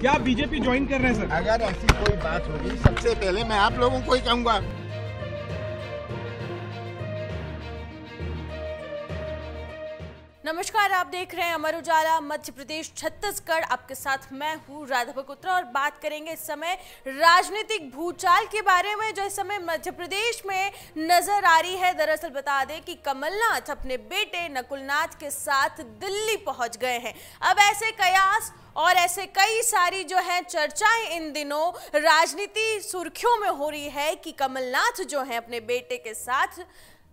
क्या BJP join कर रहे हैं सर अगर ऐसी कोई बात होगी सबसे पहले मैं आप लोगों को ही कहूँगा नमस्कार आप देख रहे हैं अमर उजाला मध्य प्रदेश छत्तीसगढ़ आपके साथ मैं हूँ राधा बकोत्रा और बात करेंगे इस समय राजनीतिक भूचाल के बारे में जो इस समय मध्य प्रदेश में नजर आ रही है दरअसल बता दें कि कमलनाथ अपने बेटे नकुलनाथ के साथ दिल्ली पहुंच गए हैं अब ऐसे कयास और ऐसे कई सारी जो है चर्चाएं इन दिनों राजनीति सुर्खियों में हो रही है कि कमलनाथ जो है अपने बेटे के साथ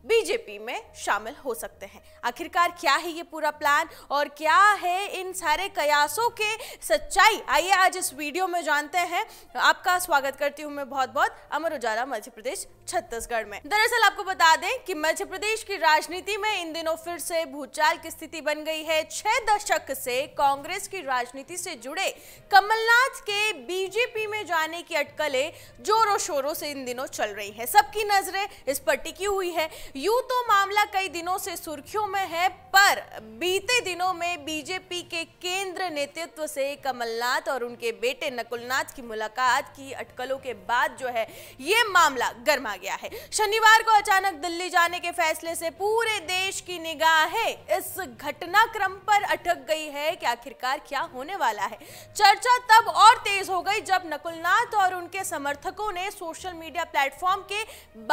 बीजेपी में शामिल हो सकते हैं आखिरकार क्या है ये पूरा प्लान और क्या है इन सारे कयासों के सच्चाई आइए आज इस वीडियो में जानते हैं आपका स्वागत करती हूँ मैं बहुत बहुत अमर उजाला मध्य प्रदेश छत्तीसगढ़ में दरअसल आपको बता दें कि मध्य प्रदेश की राजनीति में इन दिनों फिर से भूचाल की स्थिति बन गई है छह दशक से कांग्रेस की राजनीति से जुड़े कमलनाथ के बीजेपी में जाने की अटकलें जोरों शोरों से इन दिनों चल रही है सबकी नजरें इस पर टिकी हुई है यूं तो मामला कई दिनों से सुर्खियों में है पर बीते दिनों में बीजेपी के केंद्र नेतृत्व से कमलनाथ और उनके बेटे नकुलनाथ की मुलाकात की अटकलों के बाद जो है ये मामला गर्मा गया है शनिवार को अचानक दिल्ली जाने के फैसले से पूरे देश की निगाहें इस घटनाक्रम पर अटक गई है कि आखिरकार क्या होने वाला है चर्चा तब और तेज हो गई जब नकुलनाथ और उनके समर्थकों ने सोशल मीडिया प्लेटफॉर्म के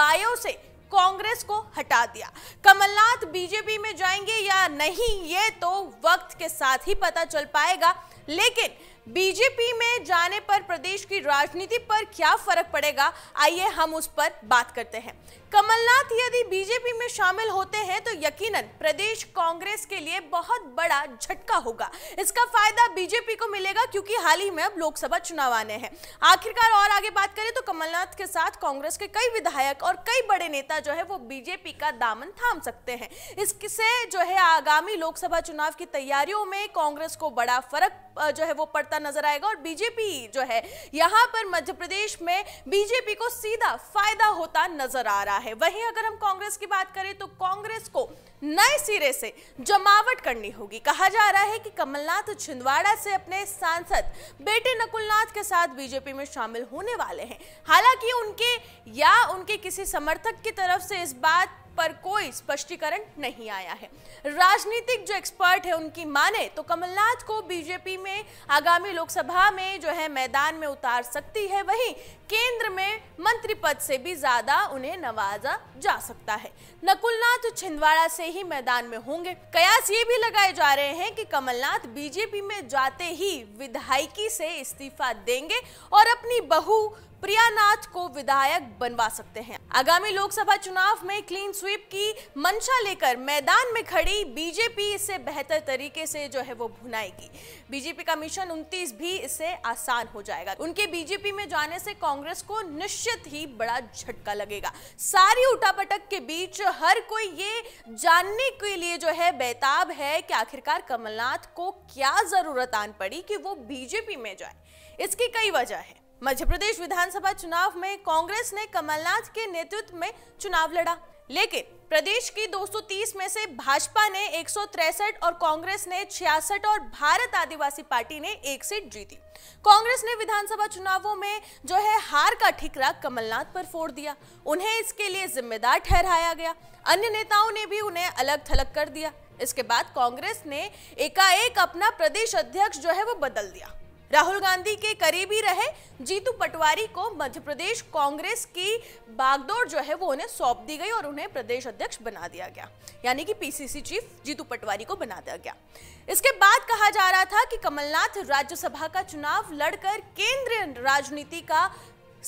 बायो से कांग्रेस को हटा दिया कमलनाथ बीजेपी में जाएंगे या नहीं ये तो वक्त के साथ ही पता चल पाएगा लेकिन बीजेपी में जाने पर प्रदेश की राजनीति पर क्या फर्क पड़ेगा आइए हम उस पर बात करते हैं कमलनाथ यदि बीजेपी में शामिल होते हैं तो यकीनन प्रदेश कांग्रेस के लिए बहुत बड़ा झटका होगा इसका फायदा बीजेपी को मिलेगा क्योंकि हाल ही में अब लोकसभा चुनाव आने हैं आखिरकार और आगे बात करें तो कमलनाथ के साथ कांग्रेस के कई विधायक और कई बड़े नेता जो है वो बीजेपी का दामन थाम सकते हैं इससे जो है आगामी लोकसभा चुनाव की तैयारियों में कांग्रेस को बड़ा फर्क जो है वो पड़ता जाता नजर आएगा और बीजेपी जो है यहां पर मध्य प्रदेश में बीजेपी को सीधा फायदा होता नजर आ रहा है वहीं अगर हम कांग्रेस की बात करें तो कांग्रेस को नए सिरे से जमावट करनी होगी कहा जा रहा है कि कमलनाथ छिंदवाड़ा से अपने सांसद बेटे नकुलनाथ के साथ बीजेपी में शामिल होने वाले हैं हालांकि उनके या उनके किसी समर्थक की तरफ से इस बात पर कोई स्पष्टीकरण नहीं आया है राजनीतिक जो एक्सपर्ट है उनकी माने तो कमलनाथ को बीजेपी में आगामी लोकसभा में जो है मैदान में उतार सकती है वहीं केंद्र में मंत्री पद से भी ज्यादा उन्हें नवाजा जा सकता है नकुलनाथ छिंदवाड़ा से ही मैदान में होंगे कयास ये भी लगाए जा रहे हैं कि कमलनाथ बीजेपी में जाते ही विधायकी से इस्तीफा देंगे और अपनी बहू प्रियानाथ को विधायक बनवा सकते हैं आगामी लोकसभा चुनाव में क्लीन स्वीप की मंशा लेकर मैदान में खड़ी बीजेपी इसे बेहतर तरीके से जो है वो भुनाएगी बीजेपी का मिशन 29 भी इससे आसान हो जाएगा उनके बीजेपी में जाने से कांग्रेस को निश्चित ही बड़ा झटका लगेगा सारी उठापटक के बीच हर कोई ये जानने के लिए जो है बेताब है कि आखिरकार कमलनाथ को क्या जरूरत आन पड़ी कि वो बीजेपी में जाए इसकी कई वजह है मध्य प्रदेश विधानसभा चुनाव में कांग्रेस ने कमलनाथ के नेतृत्व में चुनाव लड़ा लेकिन प्रदेश की 230 में से भाजपा ने एक और कांग्रेस ने छियासठ और भारत आदिवासी पार्टी ने एक सीट जीती कांग्रेस ने विधानसभा चुनावों में जो है हार का ठिकरा कमलनाथ पर फोड़ दिया उन्हें इसके लिए जिम्मेदार ठहराया गया अन्य नेताओं ने भी उन्हें अलग थलग कर दिया इसके बाद कांग्रेस ने एकाएक अपना प्रदेश अध्यक्ष जो है वो बदल दिया राहुल गांधी के करीबी रहे जीतू पटवारी को मध्य प्रदेश कांग्रेस की बागडोर जो है वो उन्हें सौंप दी गई और उन्हें प्रदेश अध्यक्ष बना दिया गया यानी कि पीसीसी चीफ जीतू पटवारी को बना दिया गया इसके बाद कहा जा रहा था कि कमलनाथ राज्यसभा का चुनाव लड़कर केंद्रीय राजनीति का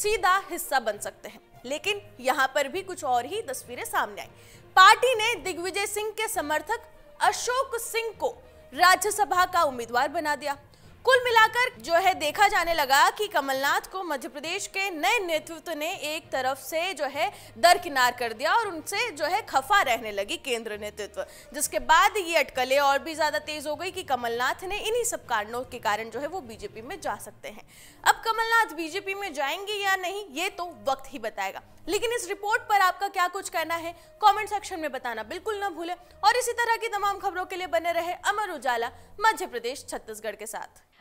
सीधा हिस्सा बन सकते हैं लेकिन यहां पर भी कुछ और ही तस्वीरें सामने आई पार्टी ने दिग्विजय सिंह के समर्थक अशोक सिंह को राज्यसभा का उम्मीदवार बना दिया कुल मिलाकर जो है देखा जाने लगा कि कमलनाथ को मध्य प्रदेश के नए नेतृत्व ने एक तरफ से जो है दरकिनार कर दिया और उनसे जो है खफा रहने लगी केंद्र नेतृत्व जिसके बाद ये अटकलें और भी ज़्यादा तेज हो गई कि कमलनाथ ने इन्हीं सब कारणों के कारण जो है वो बीजेपी में जा सकते हैं अब कमलनाथ बीजेपी में जाएंगे या नहीं ये तो वक्त ही बताएगा लेकिन इस रिपोर्ट पर आपका क्या कुछ कहना है कमेंट सेक्शन में बताना बिल्कुल ना भूलें और इसी तरह की तमाम खबरों के लिए बने रहे अमर उजाला मध्य प्रदेश छत्तीसगढ़ के साथ